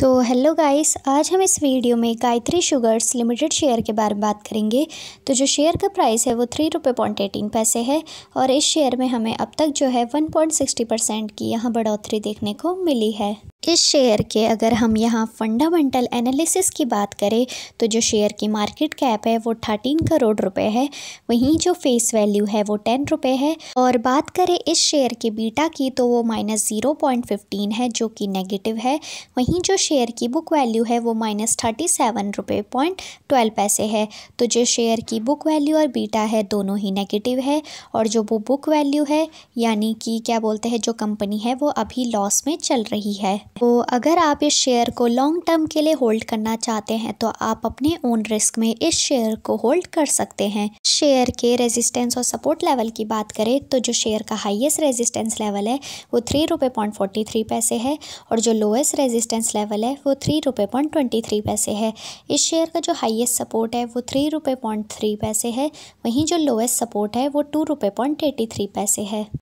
so hello guys आज हम इस वीडियो में गायत्री शुगर्स लिमिटेड शेयर के बारे में बात करेंगे तो जो शेयर का प्राइस है वो थ्री रुपये पॉइंट एटीन पैसे है और इस शेयर में हमें अब तक जो है वन पॉइंट सिक्सटी परसेंट की यहाँ बढ़ोतरी देखने को मिली है इस शेयर के अगर हम यहाँ फंडामेंटल एनालिसिस की बात करें तो जो शेयर की मार्केट कैप है वो थर्टीन करोड़ रुपए है वहीं जो फेस वैल्यू है वो टेन रुपए है और बात करें इस शेयर के बीटा की तो वो माइनस ज़ीरो पॉइंट फिफ्टीन है जो कि नेगेटिव है वहीं जो शेयर की बुक वैल्यू है वो माइनस थर्टी सेवन रुपये पॉइंट ट्वेल्व पैसे है तो जो शेयर की बुक वैल्यू और बीटा है दोनों ही नेगेटिव है और जो वो बुक वैल्यू है यानी कि क्या बोलते हैं जो कंपनी है वो अभी लॉस में चल रही है तो अगर आप इस शेयर को लॉन्ग टर्म के लिए होल्ड करना चाहते हैं तो आप अपने ओन रिस्क में इस शेयर को होल्ड कर सकते हैं शेयर के रेजिस्टेंस और सपोर्ट लेवल की बात करें तो जो शेयर का हाईएस्ट रेजिस्टेंस लेवल है वो थ्री रुपये पॉइंट फोर्टी थ्री पैसे है और जो लोएस्ट रेजिस्टेंस लेवल है वो थ्री रुपये पॉइंट ट्वेंटी थ्री पैसे है इस शेयर का जो हाइएस्ट सपोर्ट है वो थ्री रुपये पॉइंट थ्री पैसे है वहीं जो लोएस्ट सपोर्ट है वो टू रुपये पॉइंट एटी थ्री पैसे है